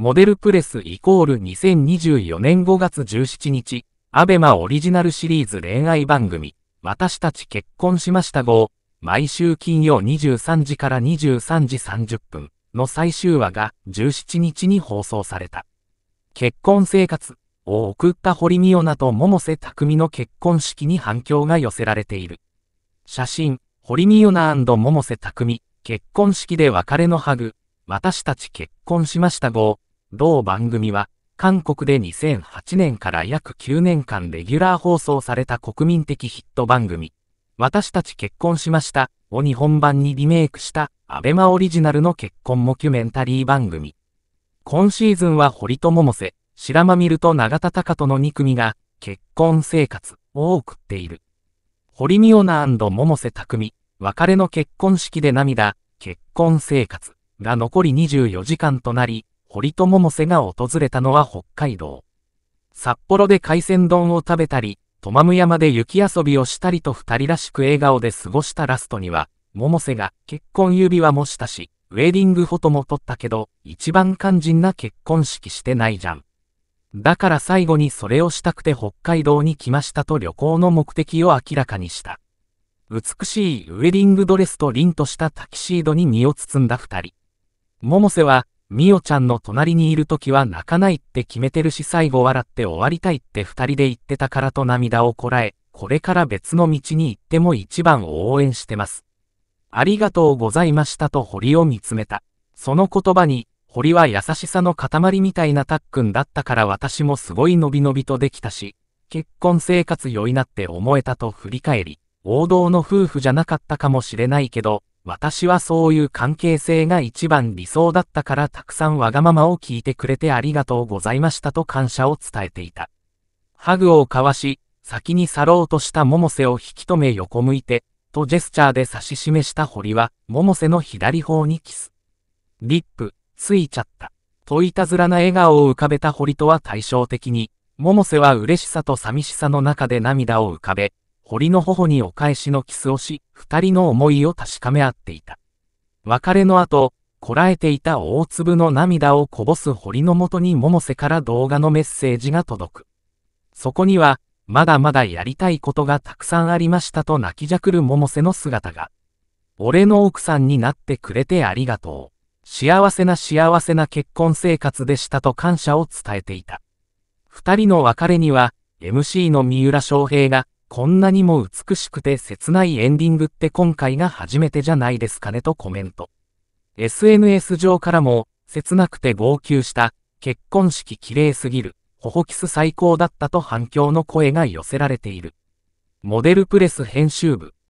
モデルプレスイコール2024年5月17日、アベマオリジナルシリーズ恋愛番組、私たち結婚しました号、毎週金曜23時から23時30分の最終話が17日に放送された。結婚生活を送った堀美央奈と百瀬匠の結婚式に反響が寄せられている。写真、堀美央奈百瀬匠、結婚式で別れのハグ、私たち結婚しました号、同番組は、韓国で2008年から約9年間レギュラー放送された国民的ヒット番組、私たち結婚しましたを日本版にリメイクしたアベマオリジナルの結婚モキュメンタリー番組。今シーズンは堀と百瀬、白間見ると永田隆人の2組が結婚生活を送っている。堀美央奈桃瀬匠、別れの結婚式で涙、結婚生活が残り24時間となり、堀と百瀬が訪れたのは北海道。札幌で海鮮丼を食べたり、トマム山で雪遊びをしたりと二人らしく笑顔で過ごしたラストには、百瀬が結婚指輪もしたし、ウェディングフォトも撮ったけど、一番肝心な結婚式してないじゃん。だから最後にそれをしたくて北海道に来ましたと旅行の目的を明らかにした。美しいウェディングドレスと凛としたタキシードに身を包んだ二人。百瀬はみおちゃんの隣にいる時は泣かないって決めてるし最後笑って終わりたいって二人で言ってたからと涙をこらえ、これから別の道に行っても一番応援してます。ありがとうございましたと堀を見つめた。その言葉に、堀は優しさの塊みたいなたっくんだったから私もすごい伸び伸びとできたし、結婚生活良いなって思えたと振り返り、王道の夫婦じゃなかったかもしれないけど、私はそういう関係性が一番理想だったからたくさんわがままを聞いてくれてありがとうございましたと感謝を伝えていた。ハグを交わし、先に去ろうとした百瀬を引き止め横向いて、とジェスチャーで指し示した堀は、百瀬の左方にキス。リップ、ついちゃった。といたずらな笑顔を浮かべた堀とは対照的に、百瀬は嬉しさと寂しさの中で涙を浮かべ、堀の頬にお返しのキスをし、二人の思いを確かめ合っていた。別れの後、こらえていた大粒の涙をこぼす堀のもとに百瀬から動画のメッセージが届く。そこには、まだまだやりたいことがたくさんありましたと泣きじゃくる百瀬の姿が。俺の奥さんになってくれてありがとう。幸せな幸せな結婚生活でしたと感謝を伝えていた。二人の別れには、MC の三浦翔平が、こんなにも美しくて切ないエンディングって今回が初めてじゃないですかねとコメント。SNS 上からも、切なくて号泣した、結婚式綺麗すぎる、ホホキス最高だったと反響の声が寄せられている。モデルプレス編集部、